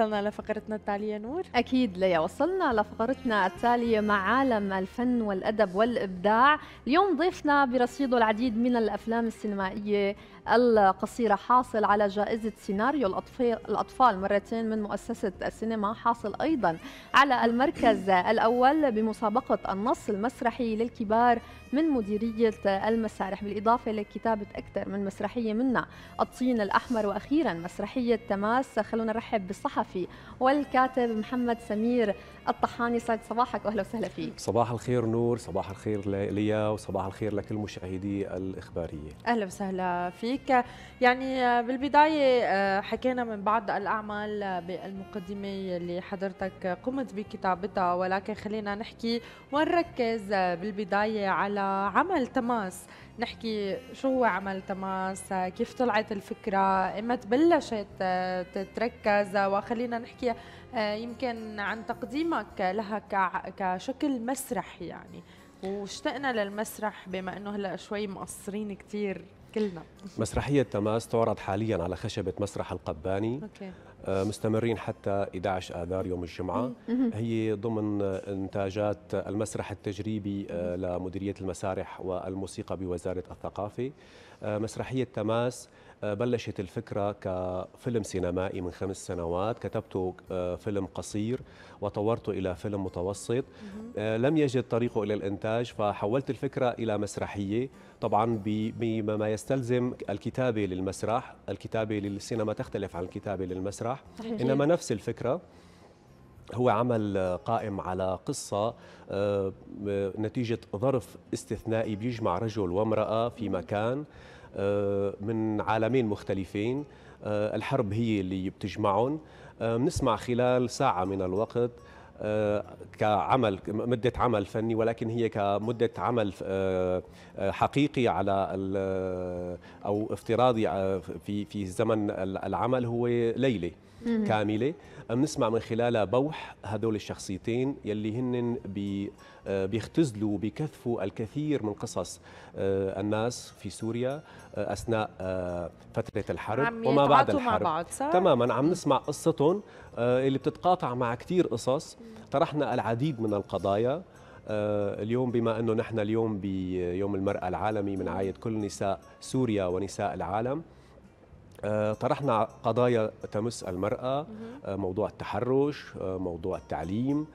وصلنا لفقرتنا التالية نور أكيد ليا وصلنا لفقرتنا التالية مع عالم الفن والأدب والإبداع اليوم ضيفنا برصيده العديد من الأفلام السينمائية القصيرة حاصل على جائزة سيناريو الأطفال مرتين من مؤسسة السينما حاصل أيضا على المركز الأول بمسابقة النص المسرحي للكبار من مديرية المسارح بالإضافة لكتابة أكثر من مسرحية منا الطين الأحمر وأخيرا مسرحية تماس خلونا نرحب بالصحفي والكاتب محمد سمير الطحاني سعد صباحك وأهلا وسهلا فيك صباح الخير نور صباح الخير ليا وصباح الخير لكل مشاهدي الإخبارية أهلا وسهلا فيك فيك يعني آه، بالبداية آه، حكينا من بعض الأعمال آه، بالمقدمة اللي حضرتك قمت بكتابتها ولكن خلينا نحكي ونركز بالبداية على عمل تماس نحكي شو هو عمل تماس كيف طلعت الفكرة إمتى بلشت تتركز وخلينا نحكي يمكن عن تقديمك لها كشكل مسرحي يعني واشتقنا للمسرح بما انه هلا شوي مقصرين كثير كلنا مسرحية تماس تعرض حاليا على خشبة مسرح القباني أوكي. آه، مستمرين حتى 11 آذار يوم الجمعة هي ضمن إنتاجات المسرح التجريبي آه، لمديرية المسارح والموسيقى بوزارة الثقافة آه، مسرحية تماس آه، بلشت الفكرة كفيلم سينمائي من خمس سنوات كتبته آه، فيلم قصير وطورته إلى فيلم متوسط آه، لم يجد طريقه إلى الإنتاج فحولت الفكرة إلى مسرحية طبعا بما يستلزم الكتابة للمسرح الكتابة للسينما تختلف عن الكتابة للمسرح إنما نفس الفكرة هو عمل قائم على قصة آه، نتيجة ظرف استثنائي بيجمع رجل وامرأة في مكان آه، من عالمين مختلفين آه، الحرب هي اللي بتجمعهم بنسمع خلال ساعة من الوقت كعمل مدة عمل فني ولكن هي كمدة عمل حقيقي على أو افتراضي في في زمن العمل هو ليلة كاملة بنسمع من خلالها بوح هدول الشخصيتين يلي هن بي آه، بيختزلوا وبيكثفوا الكثير من قصص آه، الناس في سوريا آه، اثناء فتره الحرب وما بعد الحرب مع بعض صح؟ تماما عم نسمع قصتهم اللي بتتقاطع مع كثير قصص طرحنا العديد من القضايا اليوم بما انه نحن اليوم بيوم المراه العالمي من عايد كل نساء سوريا ونساء العالم آه، طرحنا قضايا تمس المرأة آه، موضوع التحرش آه، موضوع التعليم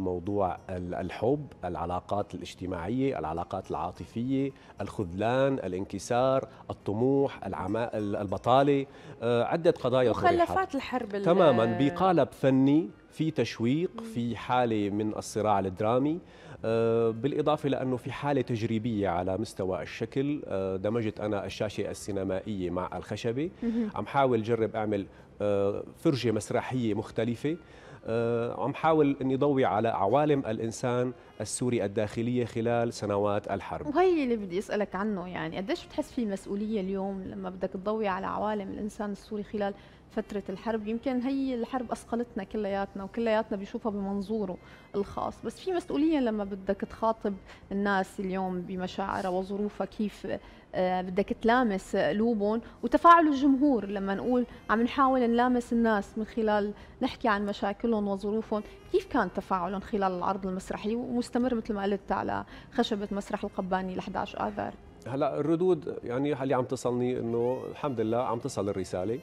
موضوع الحب العلاقات الاجتماعية العلاقات العاطفية الخذلان الانكسار الطموح العماء البطالة عدة قضايا مخلفات الحرب تماما بقالب فني في تشويق في حالة من الصراع الدرامي آه، بالإضافة لأنه في حالة تجريبية على مستوى الشكل آه، دمجت أنا الشاشة السينمائية مع الخشبة عم حاول جرب أعمل آه، فرجة مسرحية مختلفة عم حاول اني ضوي على عوالم الانسان السوري الداخليه خلال سنوات الحرب وهي اللي بدي اسالك عنه يعني قديش بتحس في مسؤوليه اليوم لما بدك تضوي على عوالم الانسان السوري خلال فترة الحرب يمكن هي الحرب أثقلتنا كلياتنا وكلياتنا بيشوفها بمنظوره الخاص بس في مسؤولية لما بدك تخاطب الناس اليوم بمشاعرها وظروفها كيف آه، بدك تلامس قلوبهم وتفاعل الجمهور لما نقول عم نحاول نلامس الناس من خلال نحكي عن مشاكلهم وظروفهم كيف كان تفاعلهم خلال العرض المسرحي ومستمر مثل ما قلت على خشبة مسرح القباني ل 11 آذار هلا الردود يعني اللي عم تصلني انه الحمد لله عم تصل الرساله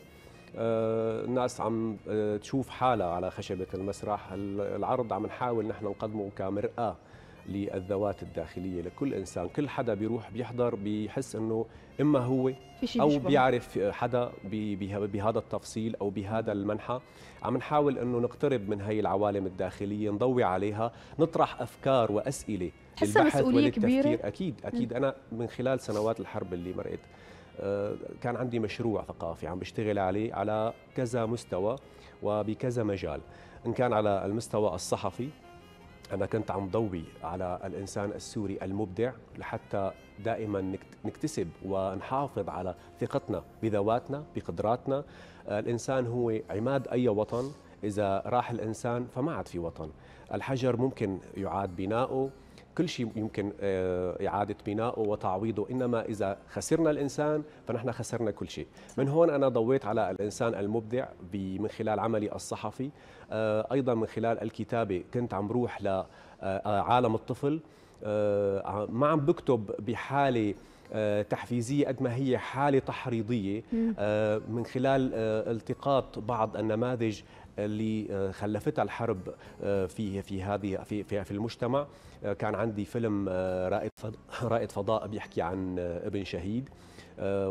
آه، الناس عم آه، تشوف حالها على خشبة المسرح العرض عم نحاول نحن نقدمه كمرآة للذوات الداخلية لكل إنسان كل حدا بيروح بيحضر بيحس أنه إما هو أو بيعرف حدا بهذا التفصيل أو بهذا المنحى عم نحاول أنه نقترب من هي العوالم الداخلية نضوي عليها نطرح أفكار وأسئلة حسها مسؤولية كبيرة أكيد أكيد أنا من خلال سنوات الحرب اللي مرقت آه، كان عندي مشروع ثقافي عم بشتغل عليه على كذا مستوى وبكذا مجال إن كان على المستوى الصحفي أنا كنت عم ضوي على الإنسان السوري المبدع لحتى دائما نكتسب ونحافظ على ثقتنا بذواتنا بقدراتنا آه، الإنسان هو عماد أي وطن إذا راح الإنسان فما عاد في وطن الحجر ممكن يعاد بناؤه كل شيء يمكن آه، إعادة بنائه وتعويضه إنما إذا خسرنا الإنسان فنحن خسرنا كل شيء من هون أنا ضويت على الإنسان المبدع من خلال عملي الصحفي آه، أيضا من خلال الكتابة كنت عم بروح لعالم آه، الطفل ما عم بكتب بحالة تحفيزية قد ما هي حالة تحريضية من خلال التقاط بعض النماذج اللي آه، خلفتها الحرب آه، في في هذه في في, في المجتمع آه، كان عندي فيلم رائد رائد فضاء بيحكي عن ابن شهيد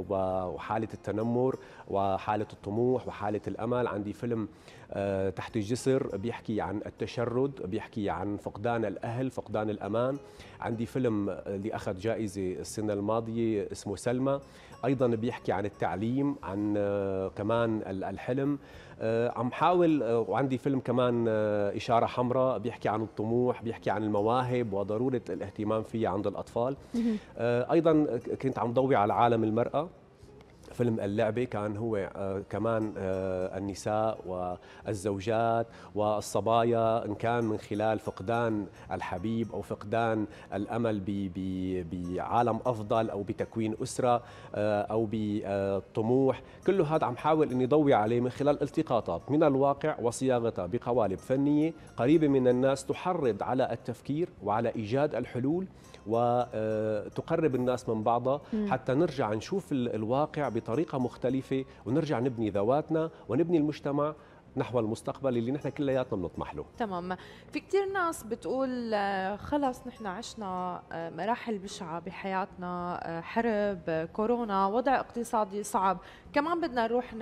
وحاله التنمر وحاله الطموح وحاله الامل عندي فيلم آه، تحت الجسر بيحكي عن التشرد بيحكي عن فقدان الأهل فقدان الأمان عندي فيلم اللي أخذ جائزة السنة الماضية اسمه سلمى أيضا بيحكي عن التعليم عن آه، كمان الحلم آه، عم حاول وعندي فيلم كمان إشارة حمراء بيحكي عن الطموح بيحكي عن المواهب وضرورة الاهتمام فيها عند الأطفال أيضا كنت عم ضوي على عالم المرأة فيلم اللعبة كان هو آه، كمان آه، النساء والزوجات والصبايا إن كان من خلال فقدان الحبيب أو فقدان الأمل بعالم أفضل أو بتكوين أسرة آه، أو بطموح كل هذا عم حاول أن يضوي عليه من خلال التقاطات من الواقع وصياغتها بقوالب فنية قريبة من الناس تحرض على التفكير وعلى إيجاد الحلول وتقرب الناس من بعضها حتى نرجع نشوف الواقع بطريقة مختلفة ونرجع نبني ذواتنا ونبني المجتمع نحو المستقبل اللي نحن كلياتنا بنطمح له تمام في كثير ناس بتقول آه، خلص نحن عشنا آه، مراحل بشعة بحياتنا آه، حرب كورونا وضع اقتصادي صعب كمان بدنا نروح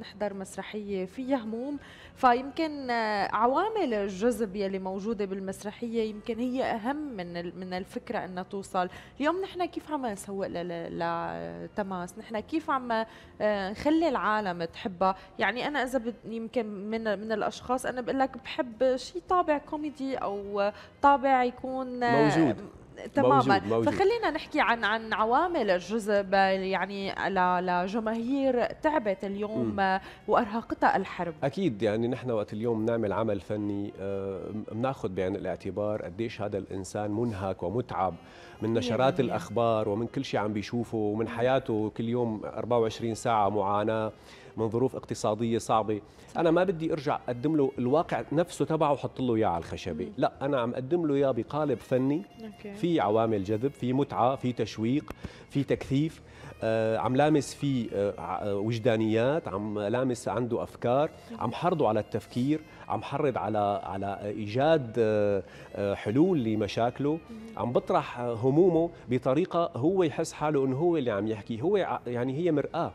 نحضر مسرحية فيها هموم فيمكن عوامل الجذب يلي موجوده بالمسرحيه يمكن هي اهم من من الفكره انها توصل اليوم نحن كيف عم نسوق لتماس نحن كيف عم آه، نخلي العالم تحبها يعني انا اذا يمكن من من الاشخاص انا بقول لك بحب شيء طابع كوميدي او طابع يكون آه، موجود تماما موجود موجود. فخلينا نحكي عن عن عوامل الجذب يعني لجماهير تعبت اليوم م. وارهقتها الحرب اكيد يعني نحن وقت اليوم نعمل عمل فني آه، بناخذ بعين الاعتبار قديش هذا الانسان منهك ومتعب من نشرات الأخبار ومن كل شيء عم بيشوفه ومن حياته كل يوم 24 ساعة معاناة من ظروف اقتصادية صعبة أنا ما بدي أرجع أقدم له الواقع نفسه تبعه وحط له إياه على الخشبة لا أنا عم أقدم له إياه بقالب فني في عوامل جذب في متعة في تشويق في تكثيف آه، عم لامس فيه آه،, آه، وجدانيات عم لامس عنده أفكار عم حرضه على التفكير عم حرض على على ايجاد آه، آه، حلول لمشاكله عم بطرح همومه بطريقه هو يحس حاله انه هو اللي عم يحكي هو يعني هي مراه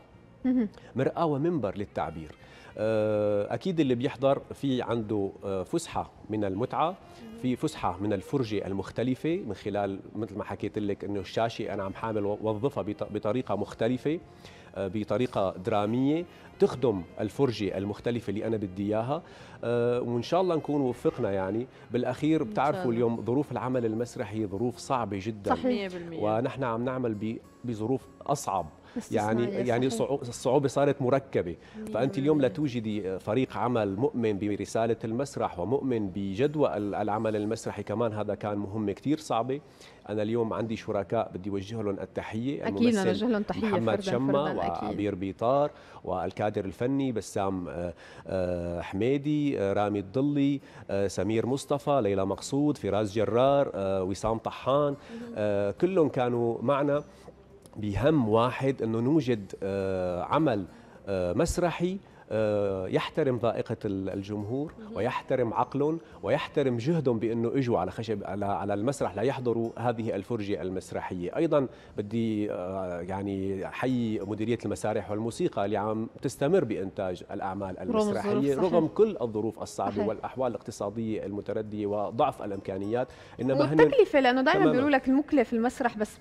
مراه ومنبر للتعبير آه، اكيد اللي بيحضر في عنده فسحه من المتعه في فسحه من الفرجه المختلفه من خلال مثل ما حكيت لك انه الشاشه انا عم حامل وظفها بطريقه مختلفه بطريقه دراميه تخدم الفرجه المختلفه اللي انا بدي اياها آه، وان شاء الله نكون وفقنا يعني بالاخير بتعرفوا اليوم ظروف العمل المسرحي ظروف صعبه جدا صحيح. ونحن عم نعمل بظروف اصعب يعني يعني الصعوبه صارت مركبه فانت اليوم لا توجدي فريق عمل مؤمن برساله المسرح ومؤمن بجدوى العمل المسرحي كمان هذا كان مهمه كثير صعبه انا اليوم عندي شركاء بدي اوجه لهم التحيه اكيد نوجه لهم تحيه محمد شما وعبير بيطار والكادر الفني بسام آه، آه، حميدي آه، رامي الضلي سمير مصطفى ليلى مقصود فراس جرار وسام طحان كلهم كانوا معنا بهم واحد انه نوجد آه، عمل آه، مسرحي آه، يحترم ذائقه الجمهور ويحترم عقلهم ويحترم جهدهم بانه اجوا على خشب على على المسرح ليحضروا هذه الفرجه المسرحيه ايضا بدي آه، يعني حي مديريه المسارح والموسيقى اللي عم تستمر بانتاج الاعمال المسرحيه رغم كل الظروف الصعبه والاحوال الاقتصاديه المترديه وضعف الامكانيات انما والتكلفه لانه دائما بيقولوا لك المكلف المسرح بس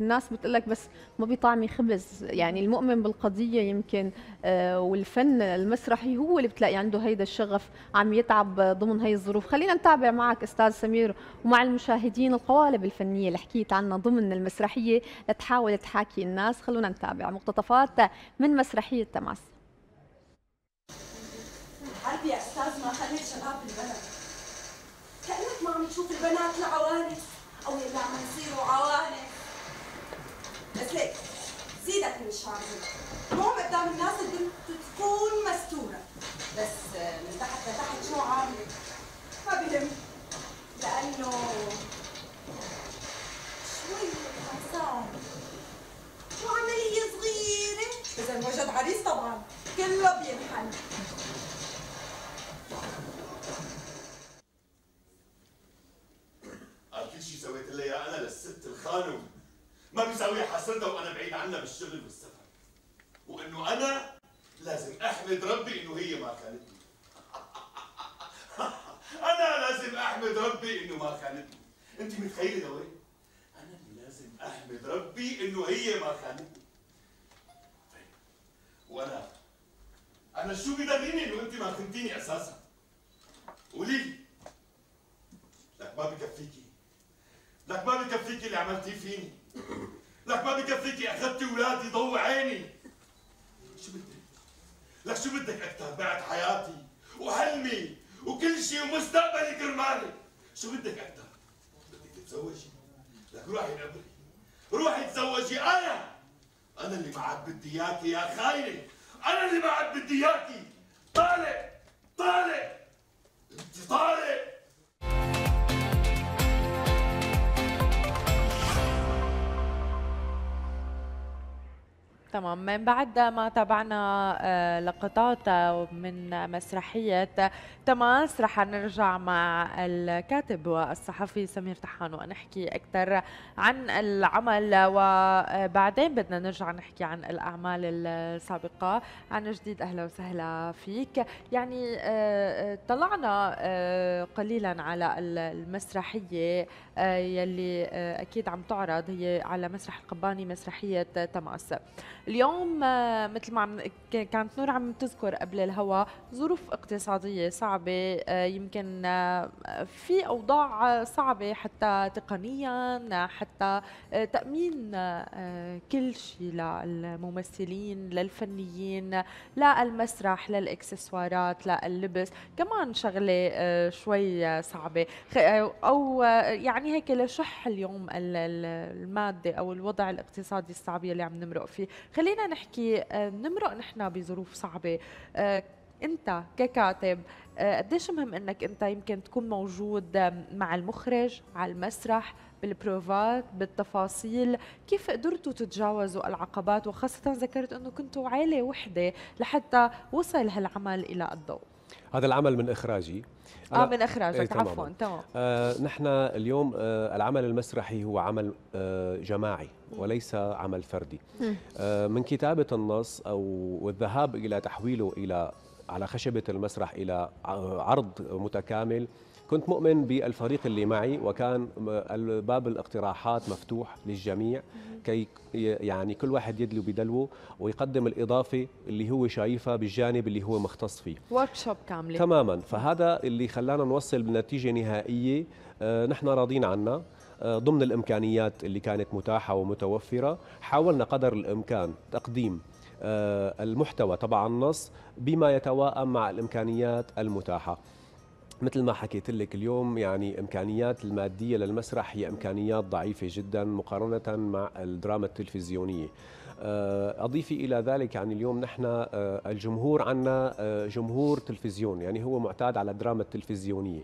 الناس بتقول لك بس ما بيطعمي خبز يعني المؤمن بالقضيه يمكن آه، والف الفن المسرحي هو اللي بتلاقي عنده هيدا الشغف عم يتعب ضمن هي الظروف خلينا نتابع معك استاذ سمير ومع المشاهدين القوالب الفنيه اللي حكيت عنها ضمن المسرحيه لتحاول تحاكي الناس خلونا نتابع مقتطفات من مسرحيه تماس قلبي يا استاذ ما خليت شباب البلد كانك ما عم تشوف البنات العوانس او اللي عم يصيروا عوانس بس ليك زيدك من شعري قدام الناس تكون مستورة بس آه، من تحت لتحت شو عاملة؟ ما بهم لأنه شوي حسان عملية صغيرة إذا وجد عريس طبعا كله بينحل كل شيء سويت لها اياه انا للست الخانم ما بيساوي حسرتها وانا بعيد عنها بالشغل والسفر انه انا لازم احمد ربي انه هي ما خانتني انا لازم احمد ربي انه ما خانتني انت متخيله لوين؟ انا اللي لازم احمد ربي انه هي ما خانتني طيب وانا انا شو بدليني انه انت ما خنتيني اساسا قولي لي لك ما بكفيكي لك ما بكفيكي اللي عملتيه فيني لك ما بكفيكي اخذتي اولادي ضو عيني شو بدك؟ لك شو بدك اكثر؟ بعت حياتي وحلمي وكل شيء ومستقبلي كرمالك، شو بدك اكثر؟ بدك تتزوجي؟ لك روحي لقبري، روحي تزوجي انا انا اللي ما عاد بدي اياكي يا خاينه، انا اللي ما عاد بدي اياكي، طالق طالق انت طالق تمام من بعد ما تابعنا آه، لقطات من مسرحية تماس رح نرجع مع الكاتب والصحفي سمير طحان ونحكي أكثر عن العمل وبعدين بدنا نرجع نحكي عن الأعمال السابقة عن جديد أهلا وسهلا فيك يعني آه، آه، طلعنا قليلا على المسرحية يلي أكيد عم تعرض هي على مسرح القباني مسرحية تماس اليوم آه، مثل ما عم كانت نور عم تذكر قبل الهواء ظروف اقتصاديه صعبه آه، يمكن آه، في اوضاع صعبه حتى تقنيا حتى تامين كل شيء للممثلين للفنيين للمسرح للاكسسوارات لللبس كمان شغله شوي صعبه او يعني هيك لشح اليوم الماده او الوضع الاقتصادي الصعب يلي عم نمرق فيه خلينا نحكي آه، نمرق نحن بظروف صعبه آه، انت ككاتب آه، قديش مهم انك انت يمكن تكون موجود مع المخرج على المسرح بالبروفات بالتفاصيل كيف قدرتوا تتجاوزوا العقبات وخاصه ذكرت انه كنتوا عائله وحده لحتى وصل هالعمل الى الضوء هذا العمل من اخراجي اه من اخراجك إيه عفوا تمام آه نحن اليوم آه العمل المسرحي هو عمل آه جماعي وليس عمل فردي آه من كتابه النص او والذهاب الى تحويله الى على خشبة المسرح إلى عرض متكامل كنت مؤمن بالفريق اللي معي وكان باب الاقتراحات مفتوح للجميع كي يعني كل واحد يدلو بدلوه ويقدم الاضافه اللي هو شايفها بالجانب اللي هو مختص فيه ورك كامله تماما فهذا اللي خلانا نوصل بنتيجه نهائيه آه، نحن راضين عنها آه، ضمن الامكانيات اللي كانت متاحه ومتوفره حاولنا قدر الامكان تقديم آه، المحتوى تبع النص بما يتواءم مع الامكانيات المتاحه مثل ما حكيت لك اليوم يعني امكانيات الماديه للمسرح هي امكانيات ضعيفه جدا مقارنه مع الدراما التلفزيونيه آه، أضيفي إلى ذلك يعني اليوم نحن آه، الجمهور عنا جمهور تلفزيون يعني هو معتاد على الدراما التلفزيونية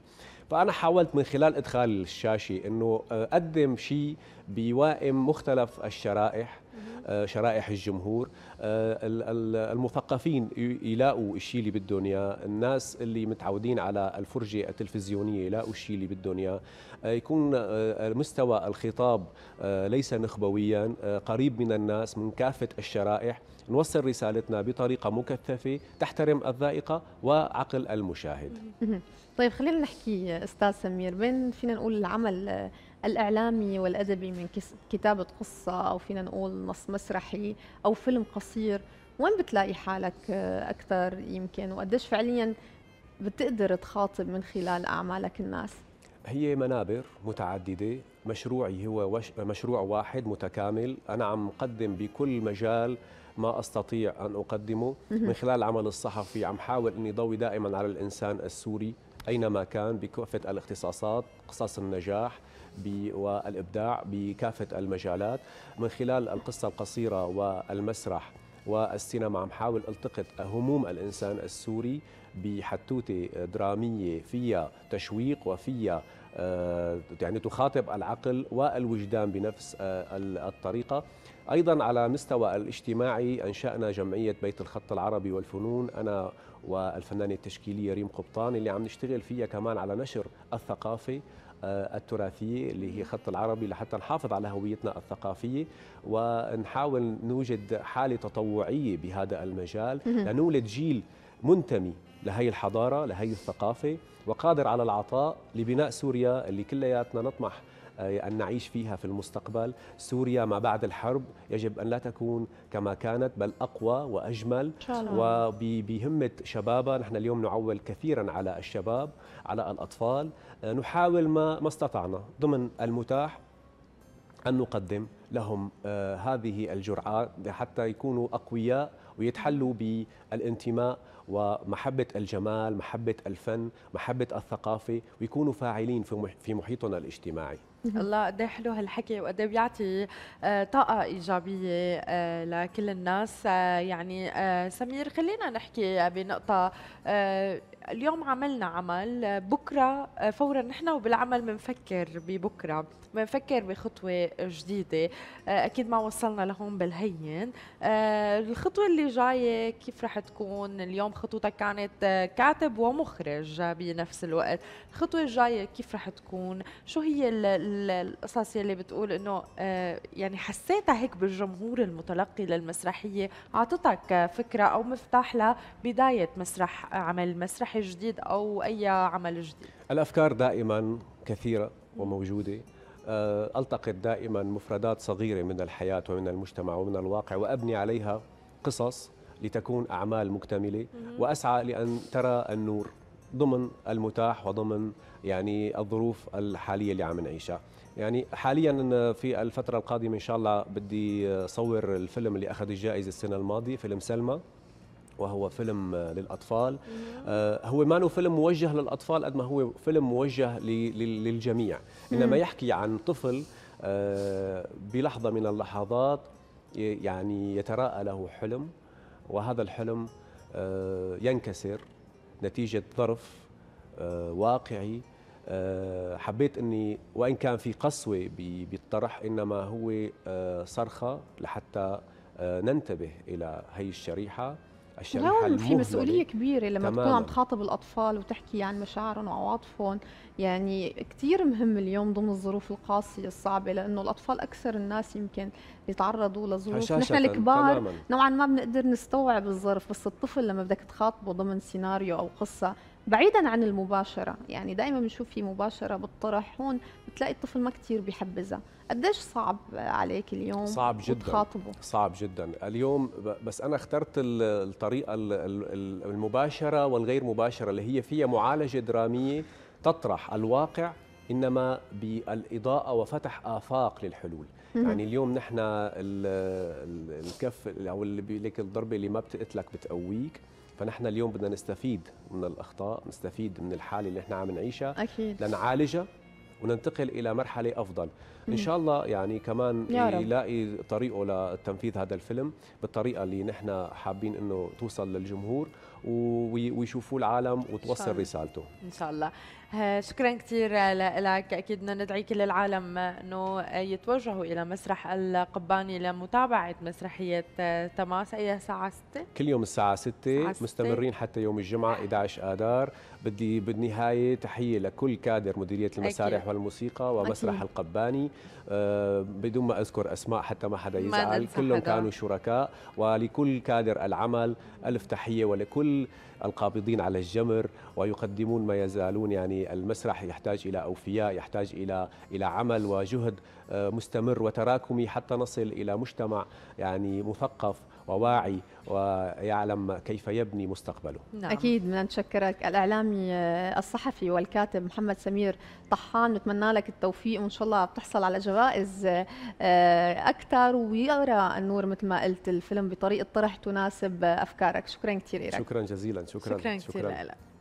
فانا حاولت من خلال ادخال الشاشه انه آه، اقدم شيء بيوائم مختلف الشرائح آه، شرائح الجمهور آه، المثقفين يلاقوا الشيء اللي بدهم اياه الناس اللي متعودين على الفرجه التلفزيونيه يلاقوا الشيء اللي بدهم اياه يكون مستوى الخطاب ليس نخبويا قريب من الناس من كافه الشرائح نوصل رسالتنا بطريقه مكثفه تحترم الذائقه وعقل المشاهد طيب خلينا نحكي استاذ سمير بين فينا نقول العمل الاعلامي والادبي من كتابه قصه او فينا نقول نص مسرحي او فيلم قصير وين بتلاقي حالك اكثر يمكن وقديش فعليا بتقدر تخاطب من خلال اعمالك الناس هي منابر متعدده مشروعي هو مشروع واحد متكامل انا عم قدم بكل مجال ما استطيع ان اقدمه من خلال العمل الصحفي عم حاول اني ضوي دائما على الانسان السوري اينما كان بكافه الاختصاصات قصص النجاح والابداع بكافه المجالات من خلال القصه القصيره والمسرح والسينما عم حاول التقط هموم الانسان السوري بحتوته دراميه فيها تشويق وفيها آه، يعني تخاطب العقل والوجدان بنفس آه، الطريقه أيضا على مستوى الاجتماعي أنشأنا جمعية بيت الخط العربي والفنون أنا والفنانة التشكيلية ريم قبطان اللي عم نشتغل فيها كمان على نشر الثقافة آه، التراثية اللي هي خط العربي لحتى نحافظ على هويتنا الثقافية ونحاول نوجد حالة تطوعية بهذا المجال لنولد جيل منتمي لهي الحضارة لهي الثقافة وقادر على العطاء لبناء سوريا اللي كلياتنا نطمح آه، أن نعيش فيها في المستقبل سوريا ما بعد الحرب يجب أن لا تكون كما كانت بل أقوى وأجمل وبهمة شبابها نحن اليوم نعول كثيرا على الشباب على الأطفال آه، نحاول ما, ما استطعنا ضمن المتاح أن نقدم لهم آه، هذه الجرعات حتى يكونوا أقوياء ويتحلوا بالانتماء ومحبة الجمال محبة الفن محبة الثقافة ويكونوا فاعلين في محيطنا الاجتماعي الله قد إيه حلو هالحكي وقد إيه بيعطي آه، طاقة إيجابية آه، لكل الناس آه، يعني سمير خلينا نحكي بنقطة اليوم عملنا عمل بكره آه، فورا نحن وبالعمل بنفكر ببكره بنفكر بخطوه جديده آه، اكيد ما وصلنا لهون بالهين آه، الخطوه اللي جايه كيف رح تكون اليوم خطوتك كانت كاتب ومخرج بنفس الوقت الخطوه الجايه كيف رح تكون شو هي القصص يلي بتقول انه يعني حسيتها هيك بالجمهور المتلقي للمسرحيه اعطتك فكره او مفتاح لبدايه مسرح عمل مسرح طرح جديد او اي عمل جديد الافكار دائما كثيره وموجوده آه، التقط دائما مفردات صغيره من الحياه ومن المجتمع ومن الواقع وابني عليها قصص لتكون اعمال مكتمله واسعى لان ترى النور ضمن المتاح وضمن يعني الظروف الحاليه اللي عم نعيشها يعني حاليا في الفتره القادمه ان شاء الله بدي صور الفيلم اللي اخذ الجائزه السنه الماضيه فيلم سلمى وهو فيلم آه، للأطفال آه، هو ما فيلم موجه للأطفال قد ما هو فيلم موجه للجميع إنما يحكي عن طفل آه، بلحظة من اللحظات يعني يتراءى له حلم وهذا الحلم ينكسر نتيجة ظرف واقعي حبيت اني وان كان في قسوه بالطرح انما هو صرخه لحتى ننتبه الى هي الشريحه الشريحه في مسؤوليه كبيره لما تماماً. تكون عم تخاطب الاطفال وتحكي عن مشاعرهم وعواطفهم يعني كثير مهم اليوم ضمن الظروف القاسيه الصعبه لانه الاطفال اكثر الناس يمكن بيتعرضوا لظروف نحن الكبار تماماً. نوعا ما بنقدر نستوعب الظرف بس الطفل لما بدك تخاطبه ضمن سيناريو او قصه بعيدا عن المباشرة يعني دائما بنشوف في مباشرة بالطرح هون بتلاقي الطفل ما كتير بيحبزها قديش صعب عليك اليوم صعب جدا وتخاطبه صعب جدا اليوم بس أنا اخترت الطريقة المباشرة والغير مباشرة اللي هي فيها معالجة درامية تطرح الواقع انما بالاضاءه وفتح افاق للحلول يعني اليوم نحن الكف او اللي لك الضربه اللي ما بتقتلك بتقويك فنحن اليوم بدنا نستفيد من الاخطاء نستفيد من الحاله اللي احنا عم نعيشها اكيد لنعالجها وننتقل الى مرحله افضل ان شاء الله يعني كمان يلاقي طريقه لتنفيذ هذا الفيلم بالطريقه اللي نحن حابين انه توصل للجمهور ويشوفوه العالم وتوصل إن رسالته ان شاء الله آه، شكرا كثير لك اكيد بدنا ندعي كل العالم انه يتوجهوا الى مسرح القباني لمتابعه مسرحيه آه، تماس اي ساعه 6 كل يوم الساعه 6 مستمرين حتى يوم الجمعه 11 اذار بدي بالنهايه تحيه لكل كادر مديريه المسارح أكيد. والموسيقى ومسرح أكيد. القباني آه، بدون ما اذكر اسماء حتى ما حدا يزعل كلهم كانوا شركاء ولكل كادر العمل الف تحيه ولكل كل القابضين على الجمر ويقدمون ما يزالون يعني المسرح يحتاج الى اوفياء يحتاج الى الى عمل وجهد آه، مستمر وتراكمي حتى نصل الى مجتمع يعني مثقف وواعي ويعلم كيف يبني مستقبله نعم. أكيد بدنا نشكرك الإعلامي آه، الصحفي والكاتب محمد سمير طحان نتمنى لك التوفيق وإن شاء الله بتحصل على جوائز آه، أكثر ويقرأ النور مثل ما قلت الفيلم بطريقة طرح تناسب أفكارك شكرا كثير لك شكرا جزيلا شكرا شكرا, شكرا. كثير لك